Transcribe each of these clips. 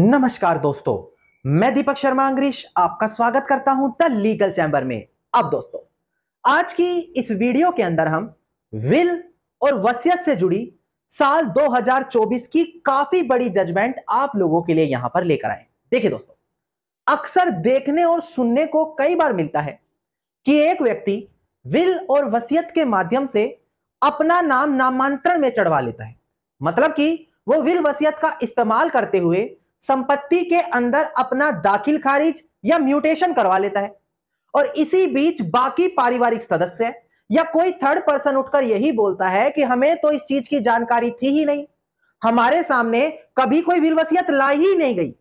नमस्कार दोस्तों मैं दीपक शर्मा अंग्रेश आपका स्वागत करता हूं द लीगल चैम्बर में अब दोस्तों आज की इस वीडियो के अंदर हम विल और वसीयत से जुड़ी साल 2024 की काफी बड़ी जजमेंट आप लोगों के लिए यहां पर लेकर आए देखिए दोस्तों अक्सर देखने और सुनने को कई बार मिलता है कि एक व्यक्ति विल और वसीयत के माध्यम से अपना नाम नामांतरण में चढ़वा लेता है मतलब कि वो विल वसीयत का इस्तेमाल करते हुए संपत्ति के अंदर अपना दाखिल खारिज या म्यूटेशन करवा लेता है और इसी बीच बाकी पारिवारिक सदस्य या कोई थर्ड पर्सन उठकर यही बोलता है कि हमें तो इस चीज की जानकारी थी ही नहीं हमारे सामने कभी कोई विलवसियत लाई ही नहीं गई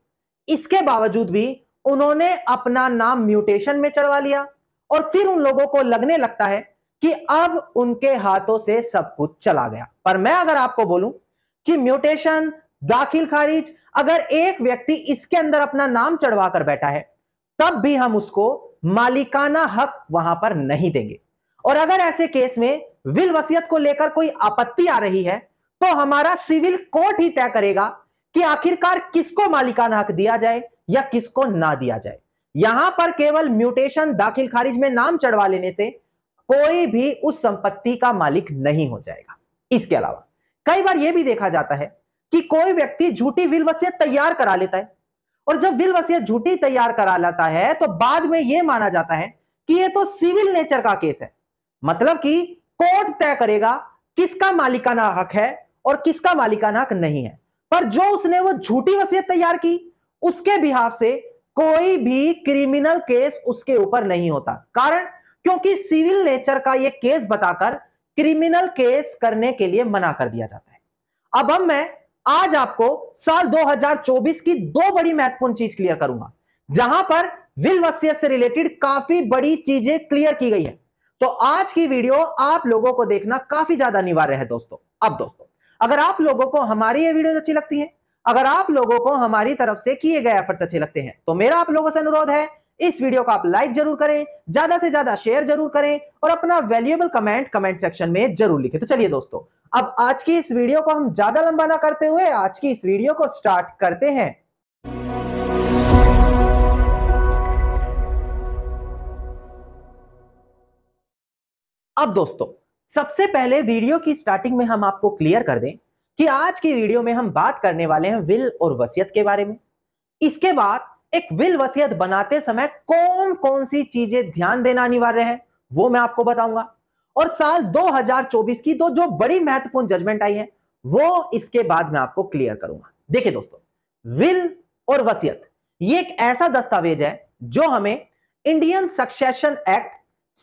इसके बावजूद भी उन्होंने अपना नाम म्यूटेशन में चढ़वा लिया और फिर उन लोगों को लगने लगता है कि अब उनके हाथों से सब कुछ चला गया पर मैं अगर आपको बोलूं कि म्यूटेशन दाखिल खारिज अगर एक व्यक्ति इसके अंदर अपना नाम चढ़वा कर बैठा है तब भी हम उसको मालिकाना हक वहां पर नहीं देंगे और अगर ऐसे केस में विल वसीयत को लेकर कोई आपत्ति आ रही है तो हमारा सिविल कोर्ट ही तय करेगा कि आखिरकार किसको मालिकाना हक दिया जाए या किसको ना दिया जाए यहां पर केवल म्यूटेशन दाखिल खारिज में नाम चढ़वा लेने से कोई भी उस संपत्ति का मालिक नहीं हो जाएगा इसके अलावा कई बार यह भी देखा जाता है कि कोई व्यक्ति झूठी विल वसियत तैयार करा लेता है और जब विल वसियत झूठी तैयार करा लेता है तो बाद में यह माना जाता है कि यह तो सिविल नेचर का केस है मतलब कि कोर्ट तय करेगा किसका मालिकाना हक है और किसका मालिकाना हक नहीं है पर जो उसने वो झूठी वसीयत तैयार की उसके बिहाफ से कोई भी क्रिमिनल केस उसके ऊपर नहीं होता कारण क्योंकि सिविल नेचर का यह केस बताकर क्रिमिनल केस करने के लिए मना कर दिया जाता है अब हम मैं आज आपको साल 2024 की दो बड़ी महत्वपूर्ण चीज क्लियर करूंगा जहां पर विल वसीयत से रिलेटेड काफी बड़ी चीजें क्लियर की गई है तो आज की वीडियो आप लोगों को देखना काफी ज्यादा अनिवार्य है दोस्तों अब दोस्तों अगर आप लोगों को हमारी ये वीडियो अच्छी लगती है अगर आप लोगों को हमारी तरफ से किए गए एफर्ट अच्छे लगते हैं तो मेरा आप लोगों से अनुरोध है इस वीडियो को आप लाइक जरूर करें ज्यादा से ज्यादा शेयर जरूर करें और अपना वैल्यूएबल कमेंट कमेंट सेक्शन में जरूर लिखें तो चलिए दोस्तों अब आज की इस वीडियो को हम ज्यादा लंबा ना करते हुए आज की इस वीडियो को स्टार्ट करते हैं अब दोस्तों सबसे पहले वीडियो की स्टार्टिंग में हम आपको क्लियर कर दें कि आज की वीडियो में हम बात करने वाले हैं विल और वसीयत के बारे में इसके बाद एक विल वसीयत बनाते समय कौन कौन सी चीजें ध्यान देना अनिवार्य है वो मैं आपको बताऊंगा और साल 2024 की तो जो बड़ी महत्वपूर्ण जजमेंट आई है वो इसके बाद मैं आपको क्लियर करूंगा देखिए दोस्तों विल और वसीयत ये एक ऐसा दस्तावेज है जो हमें Indian succession act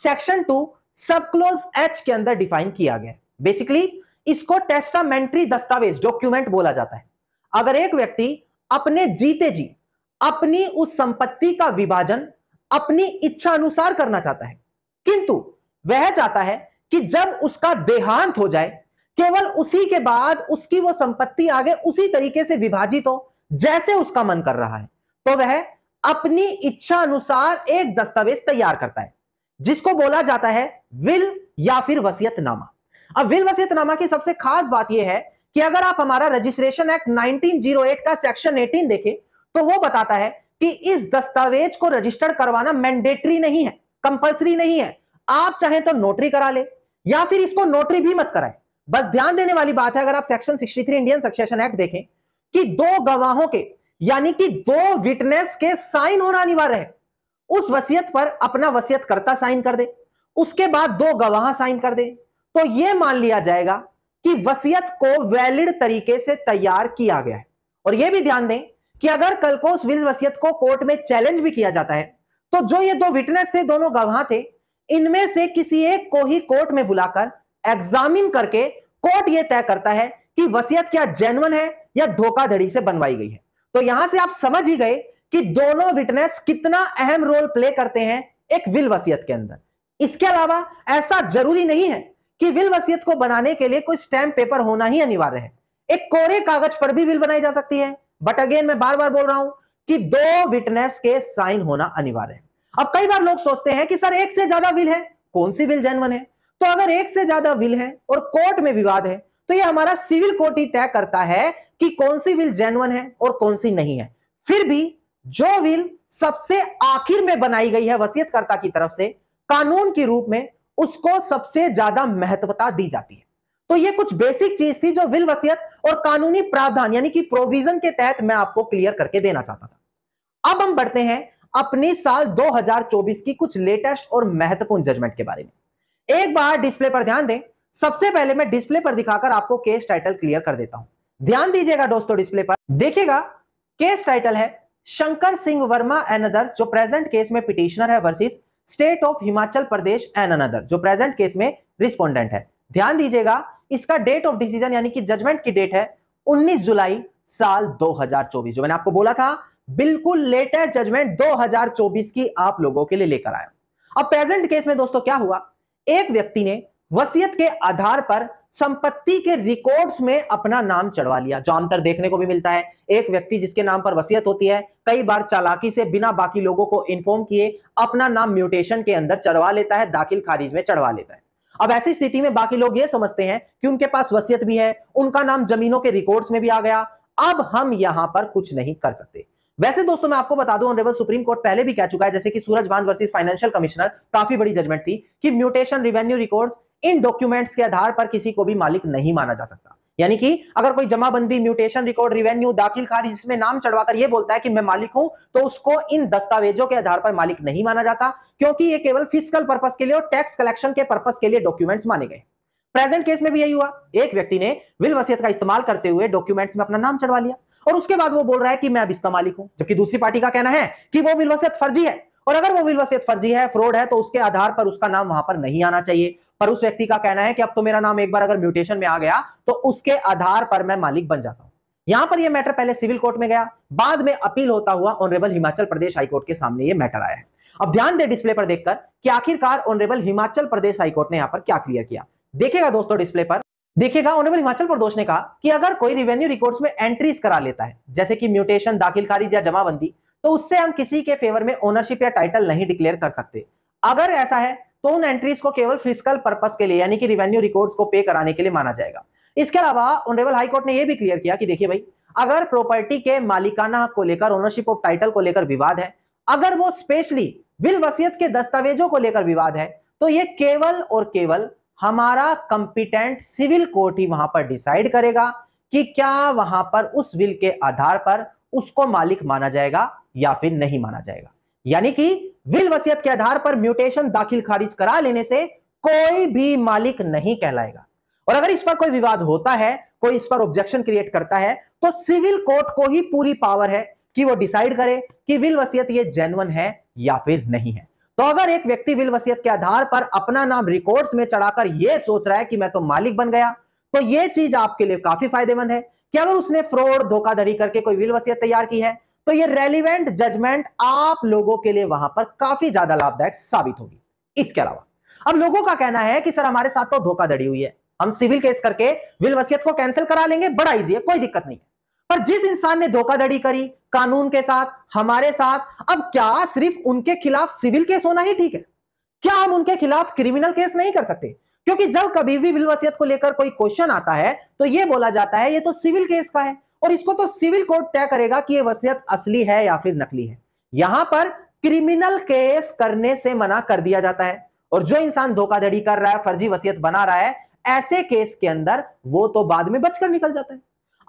section two sub clause H के अंदर डिफाइन किया गया बेसिकली इसको टेस्टामेंट्री दस्तावेज डॉक्यूमेंट बोला जाता है अगर एक व्यक्ति अपने जीते जी अपनी उस संपत्ति का विभाजन अपनी इच्छा अनुसार करना चाहता है किंतु वह चाहता है कि जब उसका देहांत हो जाए केवल उसी के बाद उसकी वो संपत्ति आगे उसी तरीके से विभाजित हो जैसे उसका मन कर रहा है तो वह अपनी इच्छा अनुसार एक दस्तावेज तैयार करता है जिसको बोला जाता है विल या फिर वसीयतनामा अब विल वसीयतनामा की सबसे खास बात यह है कि अगर आप हमारा रजिस्ट्रेशन एक्ट 1908 का सेक्शन 18 देखें तो वो बताता है कि इस दस्तावेज को रजिस्टर करवाना मैंडेटरी नहीं है कंपलसरी नहीं है आप चाहे तो नोटरी करा ले या फिर इसको नोटरी भी मत कराए बस ध्यान देने वाली बात है अगर आप सेक्शन 63 इंडियन सक्सेशन एक्ट देखें कि दो गवाहों के यानी कि दो विटनेस के साइन होना अनिवार्य है उस वसीयत पर अपना वसीयत करता साइन कर दे उसके बाद दो गवाह साइन कर दे तो यह मान लिया जाएगा कि वसीयत को वैलिड तरीके से तैयार किया गया है और यह भी ध्यान दें कि अगर कल को उस विल वसीयत को कोर्ट में चैलेंज भी किया जाता है तो जो ये दो विटनेस थे दोनों गवाह थे इनमें से किसी एक को ही कोर्ट में बुलाकर एग्जामिन करके कोर्ट यह तय करता है कि वसीयत क्या जेनवन है या धोखाधड़ी से बनवाई गई है तो यहां से आप समझ ही गए कि दोनों विटनेस कितना अहम रोल प्ले करते हैं एक विल वसीयत के अंदर इसके अलावा ऐसा जरूरी नहीं है कि विल वसीयत को बनाने के लिए कोई स्टैम्प पेपर होना ही अनिवार्य है एक कोरे कागज पर भी विल बनाई जा सकती है बट अगेन मैं बार बार बोल रहा हूं कि दो विटनेस के साइन होना अनिवार्य है अब कई बार लोग सोचते हैं कि सर एक से ज्यादा विल है कौन सी विल जेनवन है तो अगर एक से ज्यादा विल है और कोर्ट में विवाद है तो यह हमारा सिविल कोर्ट ही तय करता है कि कौन सी विल जेनवन है और कौन सी नहीं है फिर भी जो विल सबसे आखिर में बनाई गई है वसीयतकर्ता की तरफ से कानून के रूप में उसको सबसे ज्यादा महत्वता दी जाती है तो ये कुछ बेसिक चीज थी जो विल वसीयत और कानूनी प्रावधान यानी कि प्रोविजन के तहत मैं आपको क्लियर करके देना चाहता था अब हम बढ़ते हैं अपनी साल 2024 की कुछ लेटेस्ट और महत्वपूर्ण जजमेंट के बारे में एक बार डिस्प्ले पर ध्यान दें सबसे पहले मैं डिस्प्ले पर दिखाकर आपको केस टाइटल क्लियर कर देता हूं ध्यान दीजिएगा दोस्तों डिस्प्ले पर देखिएगा केस टाइटल है शंकर सिंह वर्मा एंड अदर्स जो प्रेजेंट केस में पिटिशनर है versus state of Himachal Pradesh and another जो प्रेजेंट केस में रिस्पोंडेंट है ध्यान दीजिएगा इसका डेट ऑफ डिसीजन यानी कि जजमेंट की डेट है 19 जुलाई साल 2024 जो मैंने आपको बोला था बिल्कुल लेटेस्ट जजमेंट 2024 की आप लोगों के लिए लेकर आया अब प्रेजेंट केस में दोस्तों क्या हुआ एक व्यक्ति ने वसीयत के आधार पर संपत्ति के रिकॉर्ड्स में अपना नाम चढ़वा लिया जो अंतर देखने को भी मिलता है एक व्यक्ति जिसके नाम पर वसीयत होती है कई बार चालाकी से बिना बाकी लोगों को इन्फॉर्म किए अपना नाम म्यूटेशन के अंदर चढ़वा लेता है दाखिल खारिज में चढ़वा लेता है अब ऐसी स्थिति में बाकी लोग ये समझते हैं कि उनके पास वसीयत भी है उनका नाम जमीनों के रिकॉर्ड्स में भी आ गया अब हम यहां पर कुछ नहीं कर सकते वैसे दोस्तों मैं आपको बता दूं ऑनरेबल सुप्रीम कोर्ट पहले भी कह चुका है जैसे कि सूरज भान वर्सेस फाइनेंशियल कमिश्नर काफी बड़ी जजमेंट थी कि mutation revenue records in documents के आधार पर किसी को भी मालिक नहीं माना जा सकता यानी कि अगर कोई जमाबंदी म्यूटेशन रिकॉर्ड रिवेन्यू दाखिल खारिज जिसमें नाम चढ़वाकर यह बोलता है कि मैं मालिक हूं तो उसको इन दस्तावेजों के आधार पर मालिक नहीं माना जाता क्योंकि ये केवल फिजिकल पर्पज के लिए और टैक्स कलेक्शन के पर्पज के लिए डॉक्यूमेंट्स माने गए प्रेजेंट केस में भी यही हुआ एक व्यक्ति ने विल वसीयत का इस्तेमाल करते हुए डॉक्यूमेंट्स में अपना नाम चढ़वा लिया और उसके बाद वो बोल रहा है कि मैं अब इसका मालिक हूं जबकि दूसरी पार्टी का कहना है कि वो विलवसियत फर्जी है और अगर वो विलवसियत फर्जी है फ्रॉड है तो उसके आधार पर उसका नाम वहां पर नहीं आना चाहिए पर उस व्यक्ति का कहना है कि अब तो मेरा नाम एक बार अगर म्यूटेशन में आ गया तो उसके आधार पर मैं मालिक बन जाता हूं यहां पर यह मैटर पहले सिविल कोर्ट में गया बाद में अपील होता हुआ ऑनरेबल हिमाचल प्रदेश हाईकोर्ट के सामने यह मैटर आया है अब ध्यान दे डिस्प्ले पर देखकर कि आखिरकार ऑनरेबल हिमाचल प्रदेश हाईकोर्ट ने यहां पर क्या क्लियर किया देखेगा दोस्तों डिस्प्ले पर देखिएगा ऑनरेबल हिमाचल प्रदेश ने कहा कि अगर कोई रिवेन्यू रिकॉर्ड्स में एंट्रीज करा लेता है जैसे कि म्यूटेशन दाखिल खारिज या जमाबंदी तो उससे हम किसी के फेवर में ओनरशिप या टाइटल नहीं डिक्लेयर कर सकते अगर ऐसा है तो उन एंट्रीज को केवल फिजिकल पर्पज के लिए यानी कि रिवेन्यू रिकॉर्ड्स को पे कराने के लिए माना जाएगा इसके अलावा ऑनरेबल हाईकोर्ट ने यह भी क्लियर किया कि देखिए भाई अगर प्रॉपर्टी के मालिकाना को लेकर ओनरशिप ऑफ टाइटल को लेकर विवाद है अगर वो स्पेशली विल वसीयत के दस्तावेजों को लेकर विवाद है तो ये केवल और केवल हमारा कंपिटेंट सिविल कोर्ट ही वहां पर डिसाइड करेगा कि क्या वहां पर उस विल के आधार पर उसको मालिक माना जाएगा या फिर नहीं माना जाएगा यानी कि विल वसीयत के आधार पर म्यूटेशन दाखिल खारिज करा लेने से कोई भी मालिक नहीं कहलाएगा और अगर इस पर कोई विवाद होता है कोई इस पर ऑब्जेक्शन क्रिएट करता है तो सिविल कोर्ट को ही पूरी पावर है कि वो डिसाइड करे कि विल वसीयत ये जेनवन है या फिर नहीं है तो अगर एक व्यक्ति विल वसीयत के आधार पर अपना नाम रिकॉर्ड्स में चढ़ाकर यह सोच रहा है कि मैं तो मालिक बन गया तो यह चीज आपके लिए काफी फायदेमंद है कि अगर उसने फ्रॉड धोखाधड़ी करके कोई विल वसीयत तैयार की है तो ये रेलिवेंट जजमेंट आप लोगों के लिए वहां पर काफी ज्यादा लाभदायक साबित होगी इसके अलावा अब लोगों का कहना है कि सर हमारे साथ तो धोखाधड़ी हुई है हम सिविल केस करके विल वसीयत को कैंसिल करा लेंगे बड़ा इजी है कोई दिक्कत नहीं है पर जिस इंसान ने धोखाधड़ी करी कानून के साथ हमारे साथ अब क्या सिर्फ उनके खिलाफ सिविल केस होना ही ठीक है क्या हम उनके खिलाफ क्रिमिनल केस नहीं कर सकते क्योंकि जब कभी भी बिल वसियत को लेकर कोई क्वेश्चन आता है तो यह बोला जाता है ये तो सिविल केस का है और इसको तो सिविल कोर्ट तय करेगा कि यह वसियत असली है या फिर नकली है यहां पर क्रिमिनल केस करने से मना कर दिया जाता है और जो इंसान धोखाधड़ी कर रहा है फर्जी वसियत बना रहा है ऐसे केस के अंदर वो तो बाद में बचकर निकल जाता है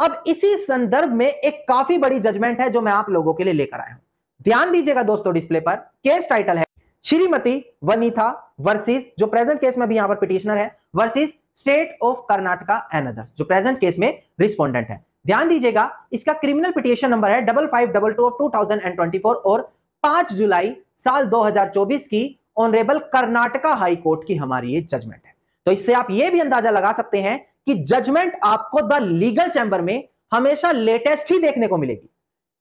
अब इसी संदर्भ में एक काफी बड़ी जजमेंट है जो मैं आप लोगों के लिए लेकर आया हूं ध्यान दीजिएगा दोस्तों डिस्प्ले पर केस टाइटल है श्रीमती वनीता वर्सेस जो प्रेजेंट केस में भी यहां पर पिटिशनर है versus state of Karnataka and others जो प्रेजेंट केस में रिस्पोंडेंट है ध्यान दीजिएगा इसका क्रिमिनल पिटिशन नंबर है double five double two of two thousand and twenty four और पांच जुलाई साल दो हजार चौबीस की ऑनरेबल कर्नाटका हाईकोर्ट की हमारी ये जजमेंट है तो इससे आप ये भी अंदाजा लगा सकते हैं कि जजमेंट आपको द लीगल चैंबर में हमेशा लेटेस्ट ही देखने को मिलेगी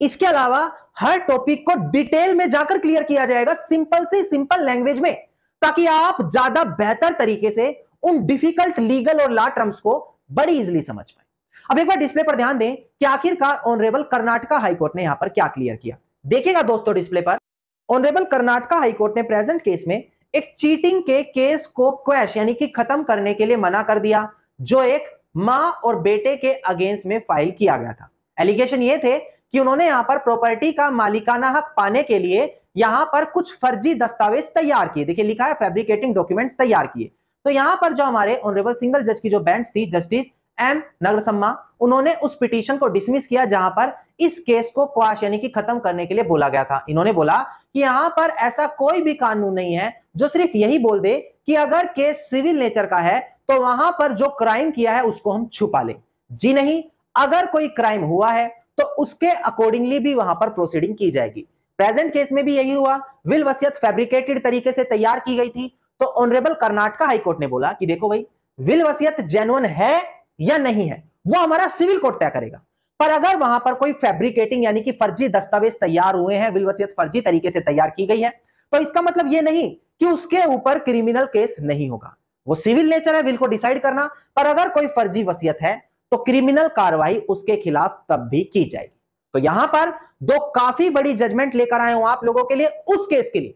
इसके अलावा हर टॉपिक को डिटेल में जाकर क्लियर किया जाएगा सिंपल से सिंपल लैंग्वेज में ताकि आप ज्यादा बेहतर तरीके से उन डिफिकल्ट लीगल और लॉ टर्म्स को बड़ी इजिली समझ पाए अब एक बार डिस्प्ले पर ध्यान दें कि आखिरकार ऑनरेबल कर्नाटका हाईकोर्ट ने यहां पर क्या क्लियर किया देखेगा दोस्तों डिस्प्ले पर ऑनरेबल कर्नाटका हाईकोर्ट ने प्रेजेंट केस में एक चीटिंग के केस को क्वेश यानी कि खत्म करने के लिए मना कर दिया जो एक मां और बेटे के अगेंस्ट में फाइल किया गया था एलिगेशन ये थे कि उन्होंने यहां पर प्रॉपर्टी का मालिकाना हक पाने के लिए यहां पर कुछ फर्जी दस्तावेज तैयार किए देखिए लिखा है फैब्रिकेटिंग डॉक्यूमेंट्स तैयार किए तो यहां पर जो हमारे ऑनरेबल सिंगल जज की जो बेंच थी जस्टिस एम नगरसम्मा उन्होंने उस पिटीशन को डिसमिस किया जहां पर इस केस को क्वाश यानी कि खत्म करने के लिए बोला गया था इन्होंने बोला कि यहां पर ऐसा कोई भी कानून नहीं है जो सिर्फ यही बोल दे कि अगर केस सिविल नेचर का है तो वहां पर जो क्राइम किया है उसको हम छुपा लें जी नहीं अगर कोई क्राइम हुआ है तो उसके अकॉर्डिंगली भी वहां पर प्रोसीडिंग की जाएगी प्रेजेंट केस में भी यही हुआ विल वसीयत फैब्रिकेटेड तरीके से तैयार की गई थी तो ऑनरेबल कर्नाटका हाईकोर्ट ने बोला कि देखो भाई विल वसीयत जेनुअन है या नहीं है वो हमारा सिविल कोर्ट तय करेगा पर अगर वहां पर कोई फैब्रिकेटिंग यानी कि फर्जी दस्तावेज तैयार हुए हैं विल वसीयत फर्जी तरीके से तैयार की गई है तो इसका मतलब ये नहीं कि उसके ऊपर क्रिमिनल केस नहीं होगा वो सिविल नेचर है विल को डिसाइड करना पर अगर कोई फर्जी वसीयत है तो क्रिमिनल कार्रवाई उसके खिलाफ तब भी की जाएगी तो यहां पर दो काफी बड़ी जजमेंट लेकर आए हूं आप लोगों के लिए उस केस के लिए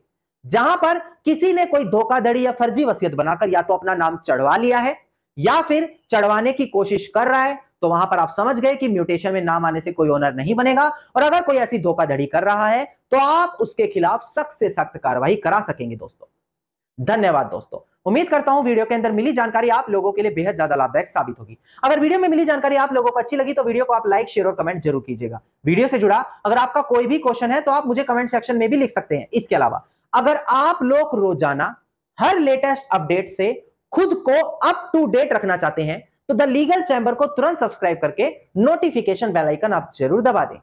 जहां पर किसी ने कोई धोखाधड़ी या फर्जी वसीयत बनाकर या तो अपना नाम चढ़वा लिया है या फिर चढ़वाने की कोशिश कर रहा है तो वहां पर आप समझ गए कि म्यूटेशन में नाम आने से कोई ओनर नहीं बनेगा और अगर कोई ऐसी धोखाधड़ी कर रहा है तो आप उसके खिलाफ सख्त से सख्त कार्रवाई करा सकेंगे दोस्तों धन्यवाद दोस्तों उम्मीद करता हूं वीडियो के अंदर मिली जानकारी आप लोगों के लिए बेहद ज्यादा लाभदायक साबित होगी अगर वीडियो में मिली जानकारी आप लोगों को अच्छी लगी तो वीडियो को आप लाइक शेयर और कमेंट जरूर कीजिएगा वीडियो से जुड़ा अगर आपका कोई भी क्वेश्चन है तो आप मुझे कमेंट सेक्शन में भी लिख सकते हैं इसके अलावा अगर आप लोग रोजाना हर लेटेस्ट अपडेट से खुद को अप टू डेट रखना चाहते हैं तो द लीगल चैंबर को तुरंत सब्सक्राइब करके नोटिफिकेशन बेलाइकन आप जरूर दबा दें